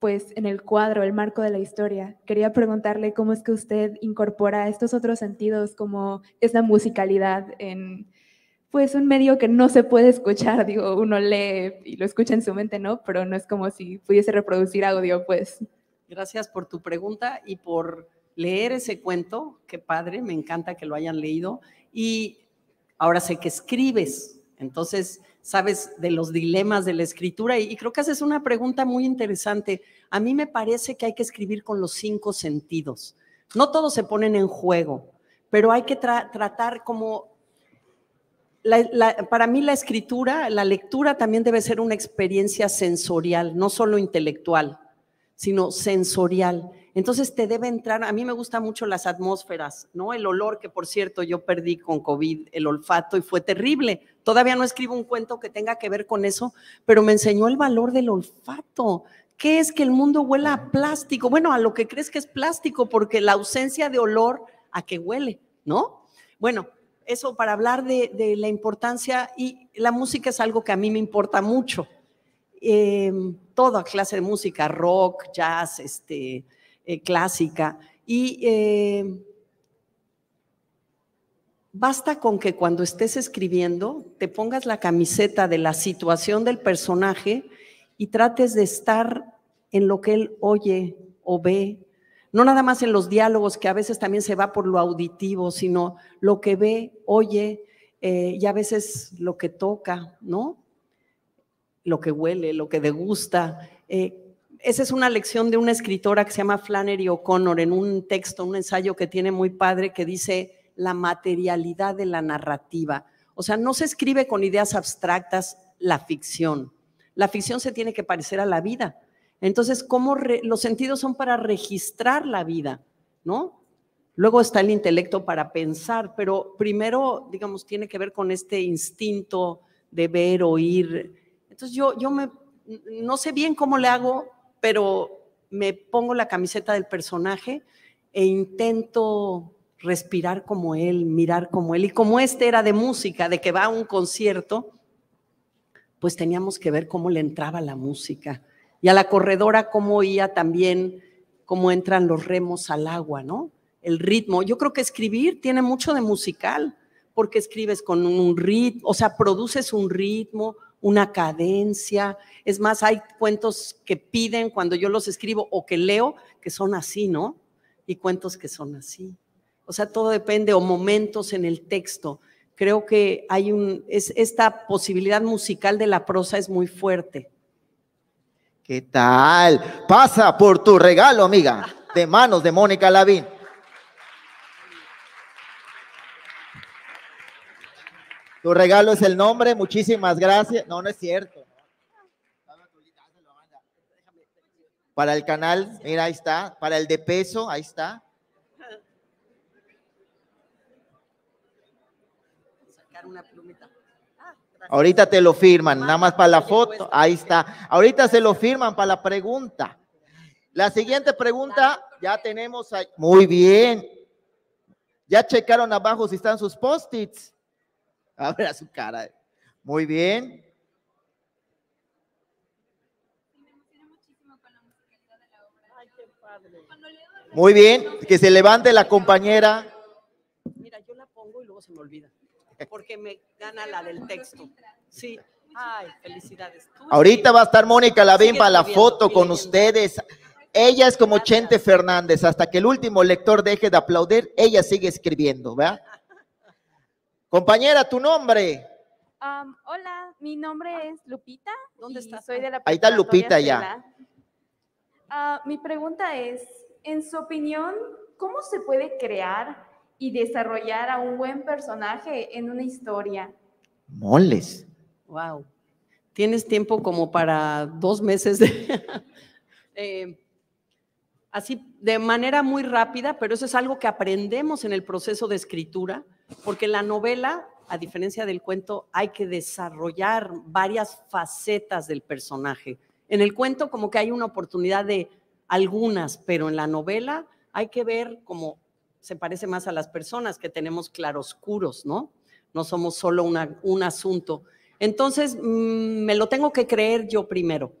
pues, en el cuadro, el marco de la historia. Quería preguntarle cómo es que usted incorpora estos otros sentidos, como es la musicalidad en pues un medio que no se puede escuchar, digo, uno lee y lo escucha en su mente, ¿no? Pero no es como si pudiese reproducir audio, pues. Gracias por tu pregunta y por leer ese cuento, qué padre, me encanta que lo hayan leído. Y ahora sé que escribes, entonces sabes de los dilemas de la escritura y, creo que haces una pregunta muy interesante. A mí me parece que hay que escribir con los cinco sentidos. No todos se ponen en juego, pero hay que tratar como para mí la escritura, la lectura también debe ser una experiencia sensorial, no solo intelectual, sino sensorial. Entonces te debe entrar, a mí me gustan mucho las atmósferas, ¿no? El olor que por cierto yo perdí con COVID, el olfato y fue terrible. Todavía no escribo un cuento que tenga que ver con eso, pero me enseñó el valor del olfato. ¿Qué es que el mundo huela a plástico? Bueno, a lo que crees que es plástico, porque la ausencia de olor a que huele, ¿no? Bueno, eso para hablar de, la importancia y la música es algo que a mí me importa mucho. Em, toda clase de música, rock, jazz, este, eh, clásica. Y em, basta con que cuando estés escribiendo te pongas la camiseta de la situación del personaje y trates de estar en lo que él oye o ve no nada más en los diálogos, que a veces también se va por lo auditivo, sino lo que ve, oye, eh, y a veces lo que toca, ¿no? Lo que huele, lo que degusta. Eh, esa es una lección de una escritora que se llama Flannery O'Connor en un texto, un ensayo que tiene muy padre que dice la materialidad de la narrativa. O sea, no se escribe con ideas abstractas la ficción. La ficción se tiene que parecer a la vida. Entonces, ¿cómo los sentidos son para registrar la vida, ¿no? Luego está el intelecto para pensar, pero primero, digamos, tiene que ver con este instinto de ver, oír. Entonces, yo, no sé bien cómo le hago, pero me pongo la camiseta del personaje e intento respirar como él, mirar como él. Y como este era de música, de que va a un concierto, pues teníamos que ver cómo le entraba la música, y a la corredora cómo oía también cómo entran los remos al agua, ¿no? El ritmo. Yo creo que escribir tiene mucho de musical, porque escribes con un ritmo, o sea, produces un ritmo, una cadencia. Es más, hay cuentos que piden cuando yo los escribo o que leo que son así, ¿no? Y cuentos que son así. O sea, todo depende, o momentos en el texto. Creo que hay un, es, esta posibilidad musical de la prosa es muy fuerte. ¿Qué tal? Pasa por tu regalo, amiga, de manos de Mónica Lavín. Tu regalo es el nombre, muchísimas gracias. No, no es cierto. Para el canal, mira, ahí está. Para el de peso, ahí está. Sacar una Ahorita te lo firman, nada más para la foto. Ahí está. Ahorita se lo firman para la pregunta. La siguiente pregunta ya tenemos ahí. Muy bien. Ya checaron abajo si están sus post-its. A ver a su cara. Muy bien. Muy bien, que se levante la compañera. Mira, yo la pongo y luego se me olvida porque me gana la del texto. Sí. Ay, felicidades. Ahorita va a estar Mónica Lavín para la foto con ustedes. Ella es como Chente Fernández. Hasta que el último lector deje de aplaudir, ella sigue escribiendo, ¿verdad? Compañera, tu nombre. hola, mi nombre es Lupita. ¿Dónde estás? Soy de la Ahí está Lupita ya. Ah, mi pregunta es, en su opinión, ¿cómo se puede crear y desarrollar a un buen personaje en una historia. Moles. Wow. Tienes tiempo como para dos meses de, eh, así de manera muy rápida, pero eso es algo que aprendemos en el proceso de escritura, porque la novela, a diferencia del cuento, hay que desarrollar varias facetas del personaje. En el cuento como que hay una oportunidad de algunas, pero en la novela hay que ver como se parece más a las personas que tenemos claroscuros, ¿no? No somos solo un asunto. Entonces, mm, me lo tengo que creer yo primero.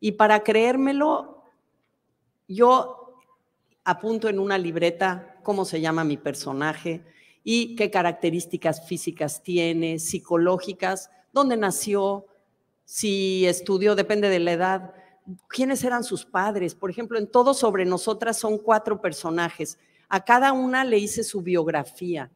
Y para creérmelo, yo apunto en una libreta cómo se llama mi personaje y qué características físicas tiene, psicológicas, dónde nació, si estudió, depende de la edad, quiénes eran sus padres. Por ejemplo, en todo sobre nosotras son cuatro personajes. A cada una le hice su biografía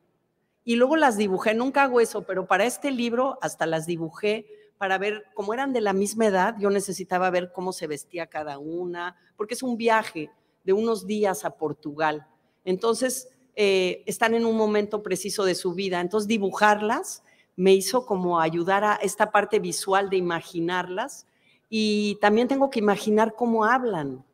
y luego las dibujé. Nunca hago eso, pero para este libro hasta las dibujé para ver, cómo eran de la misma edad, yo necesitaba ver cómo se vestía cada una, porque es un viaje de unos días a Portugal. Entonces, eh, están en un momento preciso de su vida. Entonces, dibujarlas me hizo como ayudar a esta parte visual de imaginarlas y también tengo que imaginar cómo hablan,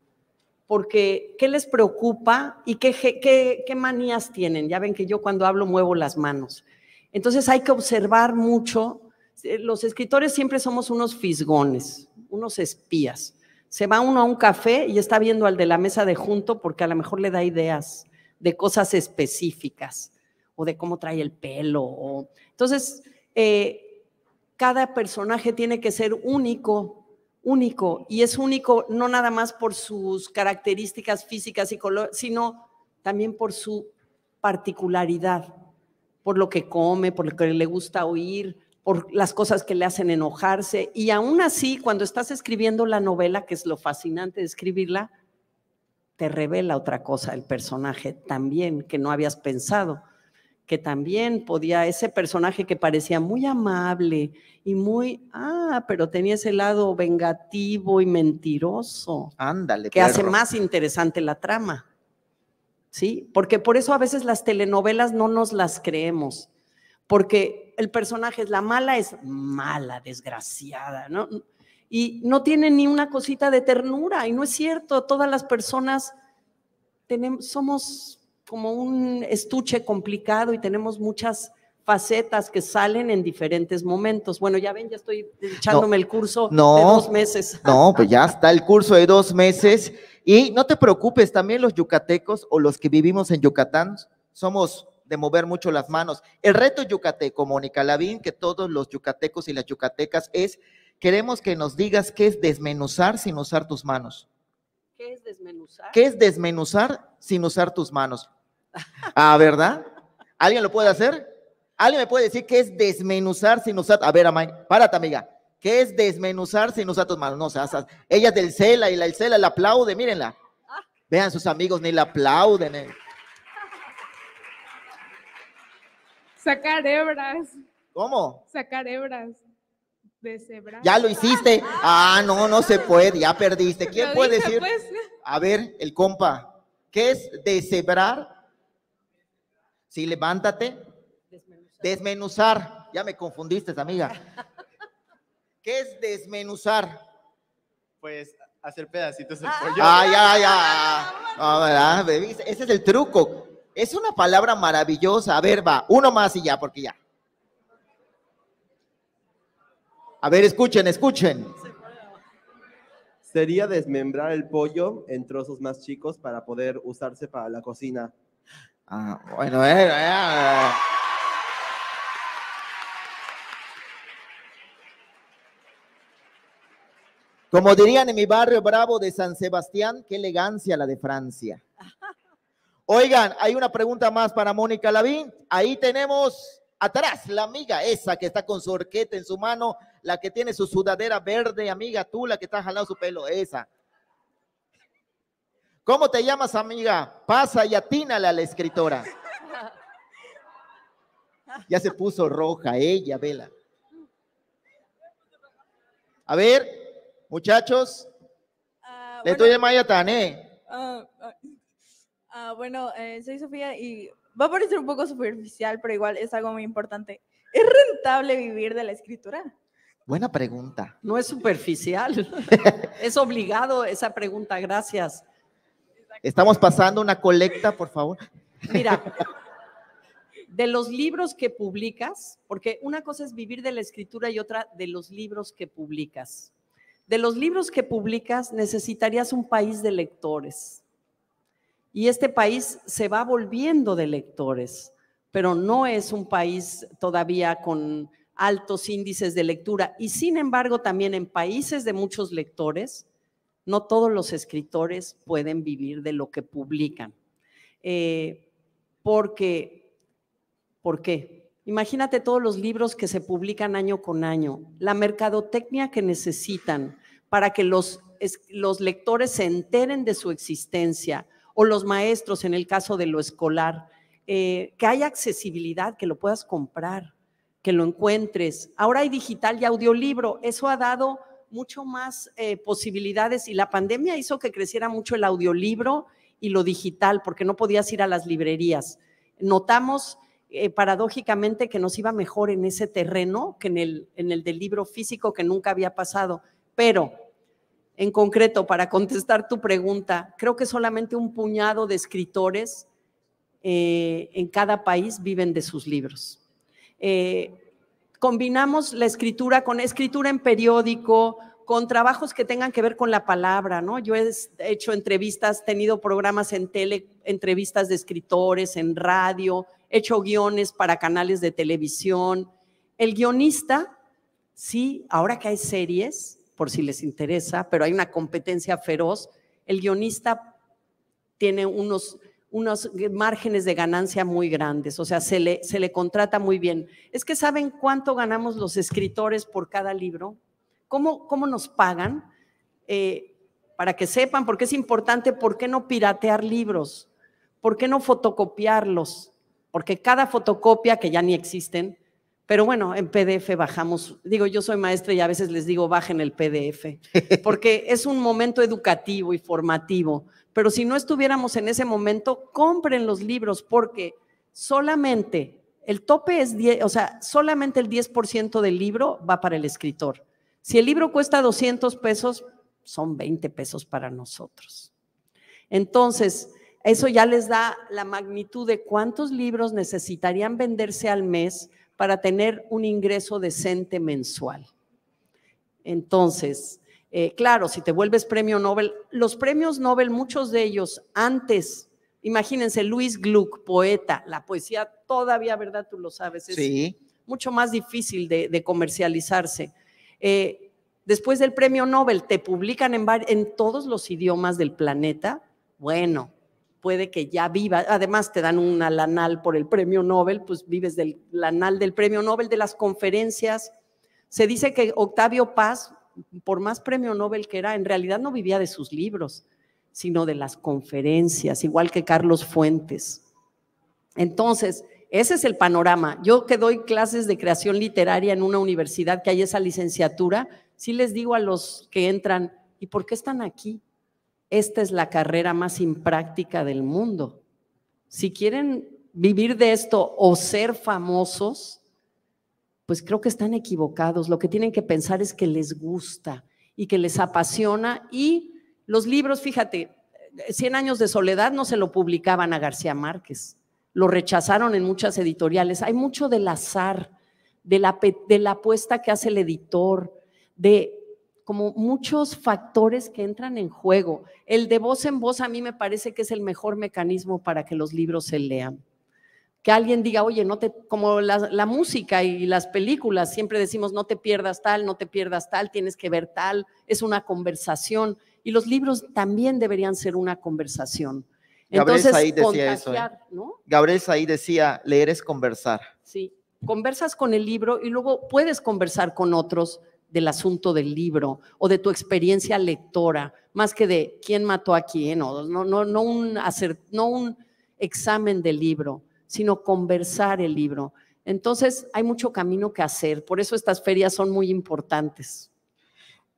porque ¿qué les preocupa y qué, manías tienen? Ya ven que yo cuando hablo muevo las manos. Entonces hay que observar mucho. Eh, los escritores siempre somos unos fisgones, unos espías. Se va uno a un café y está viendo al de la mesa de junto porque a lo mejor le da ideas de cosas específicas o de cómo trae el pelo. Entonces, eh, cada personaje tiene que ser único único y es único no nada más por sus características físicas y color, sino también por su particularidad, por lo que come, por lo que le gusta oír, por las cosas que le hacen enojarse. Y aún así, cuando estás escribiendo la novela, que es lo fascinante de escribirla, te revela otra cosa el personaje también que no habías pensado que también podía, ese personaje que parecía muy amable y muy, ah, pero tenía ese lado vengativo y mentiroso. Ándale. Que hace más interesante la trama. ¿Sí? Porque por eso a veces las telenovelas no nos las creemos, porque el personaje es la mala, es mala, desgraciada, ¿no? Y no tiene ni una cosita de ternura, y no es cierto, todas las personas tenemos, somos como un estuche complicado y tenemos muchas facetas que salen en diferentes momentos. Bueno, ya ven, ya estoy echándome el curso de dos meses. No, pues ya está el curso de dos meses. Y no te preocupes, también los yucatecos o los que vivimos en Yucatán somos de mover mucho las manos. El reto yucateco, Mónica Lavín, que todos los yucatecos y las yucatecas es, queremos que nos digas qué es desmenuzar sin usar tus manos. ¿Qué es desmenuzar? ¿Qué es desmenuzar sin usar tus manos? Ah, ¿verdad? ¿Alguien lo puede hacer? ¿Alguien me puede decir qué es desmenuzar sin usar? A ver, Amay, párate, amiga. ¿Qué es desmenuzar sin usar manos? No, ella es del Cela y la, el Cela la aplaude, mírenla. Vean sus amigos, ni la aplauden. Eh. Sacar hebras. ¿Cómo? Sacar hebras. De Ya lo hiciste. Ah, no, no se puede, ya perdiste. ¿Quién puede decir? Pues. A ver, el compa. ¿Qué es deshebrar Sí, levántate. Desmenuzar. Ya me confundiste, amiga. ¿Qué es desmenuzar? Pues hacer pedacitos el ah. pollo. Ah, ya, ya. Ese es el truco. Es una palabra maravillosa. A ver, va, uno más y ya, porque ya. A ver, escuchen, escuchen. Sería desmembrar el pollo en trozos más chicos para poder usarse para la cocina. Ah, bueno, Como dirían en mi barrio bravo de San Sebastián, qué elegancia la de Francia. Oigan, hay una pregunta más para Mónica Lavín. Ahí tenemos atrás la amiga esa que está con su orqueta en su mano, la que tiene su sudadera verde, amiga tú, la que está jalando su pelo, esa. ¿Cómo te llamas, amiga? Pasa y atínale a la escritora. Ya se puso roja ella, vela. A ver, muchachos. Ah, estoy de ah, ah, ¿eh? bueno, soy Sofía y va a parecer un poco superficial, pero igual es algo muy importante. ¿Es rentable vivir de la escritura? Buena pregunta. No es superficial, es obligado esa pregunta, gracias. Estamos pasando una colecta, por favor. Mira, de los libros que publicas, porque una cosa es vivir de la escritura y otra de los libros que publicas. De los libros que publicas necesitarías un país de lectores. Y este país se va volviendo de lectores, pero no es un país todavía con altos índices de lectura. Y sin embargo, también en países de muchos lectores, no todos los escritores pueden vivir de lo que publican. Eh, porque, ¿Por qué? Imagínate todos los libros que se publican año con año, la mercadotecnia que necesitan para que los, los lectores se enteren de su existencia o los maestros, en el caso de lo escolar, eh, que haya accesibilidad, que lo puedas comprar, que lo encuentres. Ahora hay digital y audiolibro, eso ha dado mucho más eh, posibilidades y la pandemia hizo que creciera mucho el audiolibro y lo digital, porque no podías ir a las librerías. Notamos eh, paradójicamente que nos iba mejor en ese terreno que en el, en el del libro físico que nunca había pasado. Pero, en concreto, para contestar tu pregunta, creo que solamente un puñado de escritores eh, en cada país viven de sus libros combinamos la escritura con escritura en periódico, con trabajos que tengan que ver con la palabra, ¿no? Yo he hecho entrevistas, tenido programas en tele, entrevistas de escritores, en radio, he hecho guiones para canales de televisión. El guionista, sí, ahora que hay series, por si les interesa, pero hay una competencia feroz, el guionista tiene unos unos márgenes de ganancia muy grandes, o sea, se le, se le contrata muy bien. Es que saben cuánto ganamos los escritores por cada libro, cómo, cómo nos pagan, eh, para que sepan porque es importante, por qué no piratear libros, por qué no fotocopiarlos, porque cada fotocopia, que ya ni existen, pero bueno, en PDF bajamos. Digo, yo soy maestra y a veces les digo, bajen el PDF, porque es un momento educativo y formativo. Pero si no estuviéramos en ese momento, compren los libros, porque solamente el tope es 10, o sea, solamente el 10% del libro va para el escritor. Si el libro cuesta 200 pesos, son 20 pesos para nosotros. Entonces, eso ya les da la magnitud de cuántos libros necesitarían venderse al mes para tener un ingreso decente mensual. Entonces, eh, claro, si te vuelves premio Nobel, los premios Nobel, muchos de ellos antes, imagínense, Luis Gluck, poeta, la poesía todavía, ¿verdad? Tú lo sabes, es mucho más difícil de, comercializarse. Eh, después del premio Nobel, te publican en, en todos los idiomas del planeta. Bueno, puede que ya viva, además te dan una lanal por el premio Nobel, pues vives del lanal del premio Nobel, de las conferencias. Se dice que Octavio Paz, por más premio Nobel que era, en realidad no vivía de sus libros, sino de las conferencias, igual que Carlos Fuentes. Entonces, ese es el panorama. Yo que doy clases de creación literaria en una universidad que hay esa licenciatura, sí les digo a los que entran, ¿y por qué están aquí? esta es la carrera más impráctica del mundo. Si quieren vivir de esto o ser famosos, pues creo que están equivocados. Lo que tienen que pensar es que les gusta y que les apasiona. Y los libros, fíjate, Cien años de soledad no se lo publicaban a García Márquez, lo rechazaron en muchas editoriales. Hay mucho del azar, de la, de la apuesta que hace el editor, de como muchos factores que entran en juego. El de voz en voz a mí me parece que es el mejor mecanismo para que los libros se lean. Que alguien diga, oye, no te, como la, música y las películas, siempre decimos, no te pierdas tal, no te pierdas tal, tienes que ver tal, es una conversación. Y los libros también deberían ser una conversación. Gabriel Entonces, ahí decía eso. ¿eh? ¿no? Gabriel ahí decía, leer es conversar. Sí, conversas con el libro y luego puedes conversar con otros del asunto del libro o de tu experiencia lectora, más que de quién mató a quién, o no, no, no, un, no un examen del libro, sino conversar el libro. Entonces hay mucho camino que hacer, por eso estas ferias son muy importantes.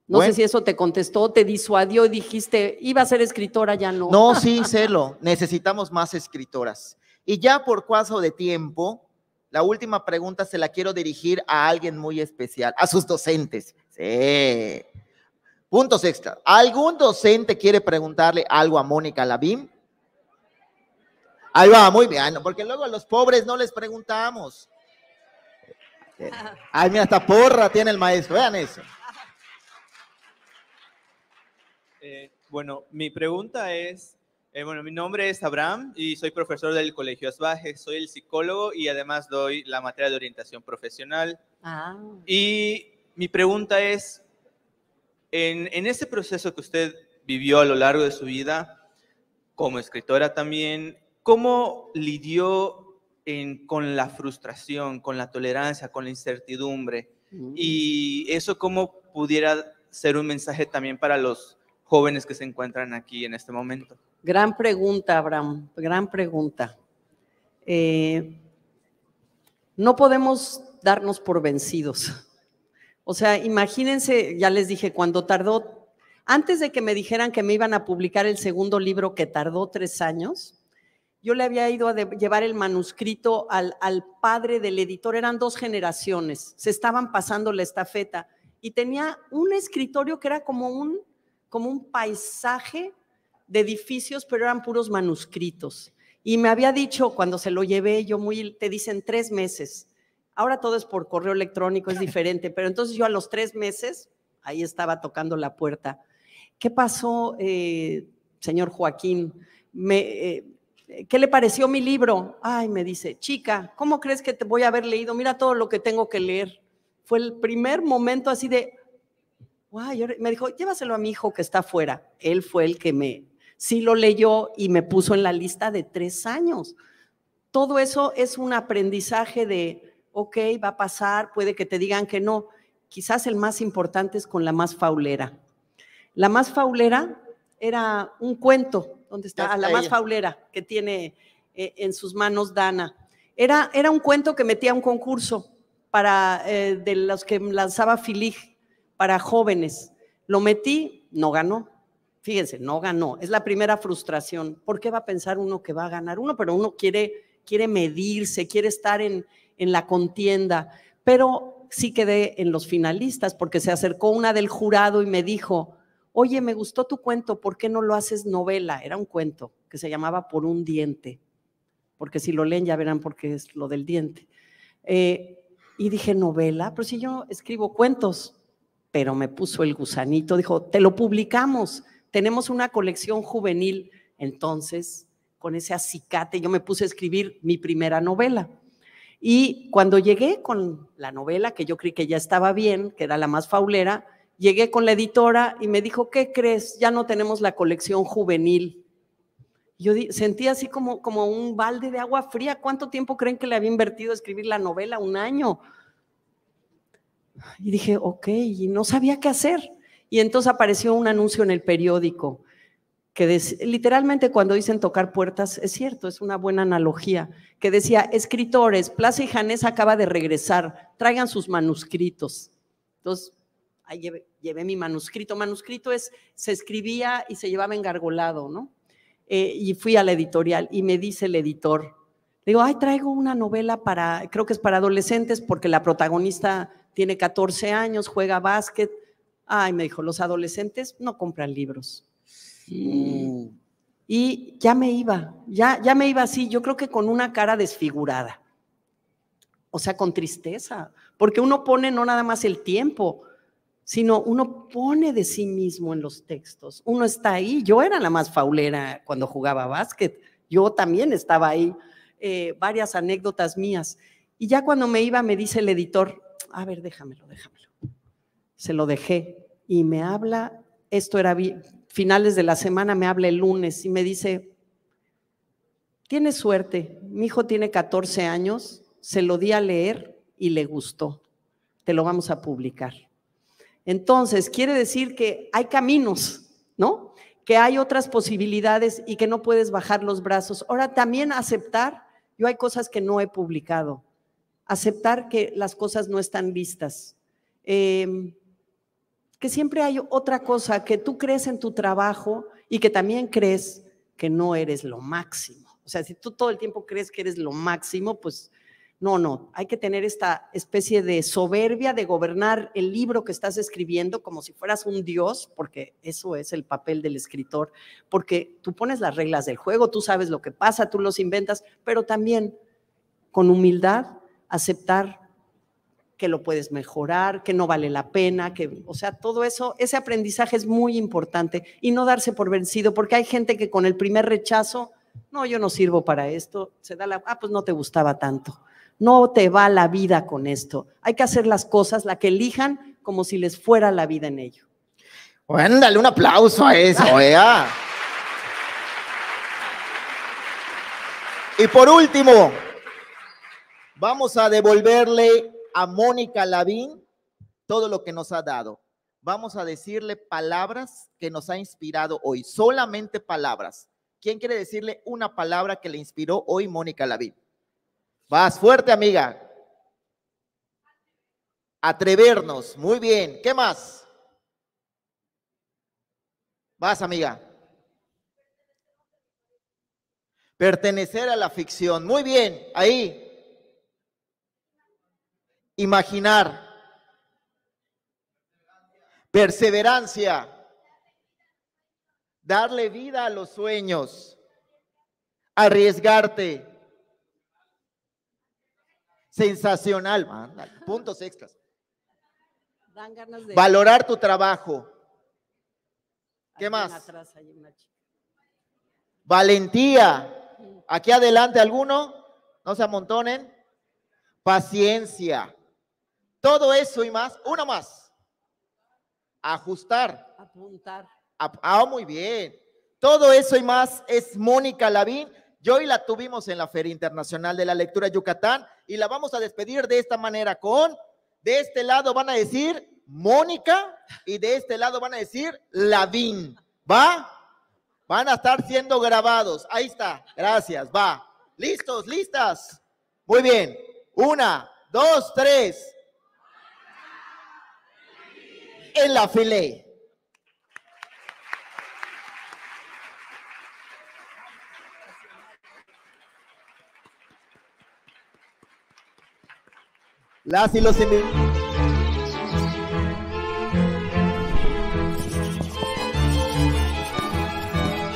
No sé si eso te contestó, te disuadió y dijiste, iba a ser escritora, ya no. No, sí, celo, necesitamos más escritoras. Y ya por cuaso de tiempo, la última pregunta se la quiero dirigir a alguien muy especial, a sus docentes. Sí. Puntos extra. ¿Algún docente quiere preguntarle algo a Mónica Labim? Ahí va, muy bien, porque luego a los pobres no les preguntamos. Ay, mira, esta porra tiene el maestro, vean eso. Eh, bueno, mi pregunta es, eh, bueno, mi nombre es Abraham y soy profesor del Colegio Asbaje. Soy el psicólogo y además doy la materia de orientación profesional. Ah. Y mi pregunta es, en, ese proceso que usted vivió a lo largo de su vida, como escritora también, ¿cómo lidió con la frustración, con la tolerancia, con la incertidumbre? Mm. Y eso cómo pudiera ser un mensaje también para los jóvenes que se encuentran aquí en este momento. Gran pregunta, Abraham, gran pregunta. Eh, no podemos darnos por vencidos. O sea, imagínense, ya les dije, cuando tardó, antes de que me dijeran que me iban a publicar el segundo libro que tardó tres años, yo le había ido a llevar el manuscrito al, padre del editor, eran dos generaciones, se estaban pasando la estafeta y tenía un escritorio que era como un, como un paisaje de edificios, pero eran puros manuscritos. Y me había dicho cuando se lo llevé, yo muy, te dicen tres meses. Ahora todo es por correo electrónico, es diferente, pero entonces yo a los tres meses, ahí estaba tocando la puerta. ¿Qué pasó, eh, señor Joaquín? Me, eh, ¿Qué le pareció mi libro? Ay, me dice, chica, ¿cómo crees que te voy a haber leído? Mira todo lo que tengo que leer. Fue el primer momento así de, guay, me dijo, llévaselo a mi hijo que está afuera. Él fue el que me sí lo leyó y me puso en la lista de tres años. Todo eso es un aprendizaje de, ok, va a pasar, puede que te digan que no. Quizás el más importante es con la más faulera. La más faulera era un cuento, ¿dónde está, la más faulera que tiene eh, en sus manos Dana. Era, era un cuento que metía un concurso para, eh, de los que lanzaba Filig para jóvenes. Lo metí, no ganó, Fíjense, no ganó. Es la primera frustración. ¿Por qué va a pensar uno que va a ganar uno? Pero uno quiere, quiere medirse, quiere estar en, la contienda. Pero sí quedé en los finalistas porque se acercó una del jurado y me dijo, oye, me gustó tu cuento, ¿por qué no lo haces novela? Era un cuento que se llamaba Por un diente, porque si lo leen ya verán por qué es lo del diente. Eh, y dije, novela, pero si yo escribo cuentos, pero me puso el gusanito, dijo, te lo publicamos tenemos una colección juvenil, entonces, con ese acicate, yo me puse a escribir mi primera novela. Y cuando llegué con la novela, que yo creí que ya estaba bien, que era la más faulera, llegué con la editora y me dijo, ¿qué crees? Ya no tenemos la colección juvenil. Yo sentí así como, como un balde de agua fría. ¿Cuánto tiempo creen que le había invertido escribir la novela? Un año. Y dije, ok, y no sabía qué hacer. Y entonces apareció un anuncio en el periódico que literalmente cuando dicen tocar puertas, es cierto, es una buena analogía, que decía, escritores, Plaza y Janés acaba de regresar, traigan sus manuscritos. Entonces, ahí llevé, mi manuscrito. Manuscrito es, se escribía y se llevaba engargolado, ¿no? Eh, y fui a la editorial y me dice el editor, digo, ay, traigo una novela para, creo que es para adolescentes porque la protagonista tiene 14 años, juega básquet Ay, me dijo, los adolescentes no compran libros. Y ya me iba, ya, ya me iba así, yo creo que con una cara desfigurada. O sea, con tristeza, porque uno pone no nada más el tiempo, sino uno pone de sí mismo en los textos. Uno está ahí. Yo era la más faulera cuando jugaba básquet. Yo también estaba ahí. Eh, varias anécdotas mías. Y ya cuando me iba me dice el editor, a ver, déjamelo, déjamelo. Se lo dejé y me habla, esto era finales de la semana, me habla el lunes y me dice, tienes suerte, mi hijo tiene 14 años, se lo di a leer y le gustó, te lo vamos a publicar. Entonces, quiere decir que hay caminos, ¿no? Que hay otras posibilidades y que no puedes bajar los brazos. Ahora, también aceptar, yo hay cosas que no he publicado, aceptar que las cosas no están listas. Eh, que siempre hay otra cosa que tú crees en tu trabajo y que también crees que no eres lo máximo. O sea, si tú todo el tiempo crees que eres lo máximo, pues no, no, hay que tener esta especie de soberbia de gobernar el libro que estás escribiendo como si fueras un dios, porque eso es el papel del escritor, porque tú pones las reglas del juego, tú sabes lo que pasa, tú los inventas, pero también con humildad aceptar que lo puedes mejorar, que no vale la pena, que, o sea, todo eso, ese aprendizaje es muy importante y no darse por vencido, porque hay gente que con el primer rechazo, no, yo no sirvo para esto, se da la, ah, pues no te gustaba tanto, no te va la vida con esto, hay que hacer las cosas, la que elijan, como si les fuera la vida en ello. Bueno, dale un aplauso a eso, vea. ¿eh? Y por último, vamos a devolverle a Mónica Lavín todo lo que nos ha dado. Vamos a decirle palabras que nos ha inspirado hoy, solamente palabras. ¿Quién quiere decirle una palabra que le inspiró hoy Mónica Lavín? Vas fuerte, amiga. Atrevernos, muy bien. ¿Qué más? Vas, amiga. Pertenecer a la ficción, muy bien. Ahí, imaginar, perseverancia, darle vida a los sueños, arriesgarte. Sensacional, puntos extras. Valorar tu trabajo. ¿Qué más? Valentía. Aquí adelante, ¿alguno? No se amontonen. Paciencia. Todo eso y más. Una más. Ajustar. Apuntar. Ah, muy bien. Todo eso y más es Mónica Lavín. Yo hoy la tuvimos en la Feria Internacional de la Lectura Yucatán y la vamos a despedir de esta manera con, de este lado van a decir Mónica y de este lado van a decir Lavín. ¿Va? Van a estar siendo grabados. Ahí está. Gracias. Va. Listos, listas. Muy bien. Una, dos, tres en la filé. Las y los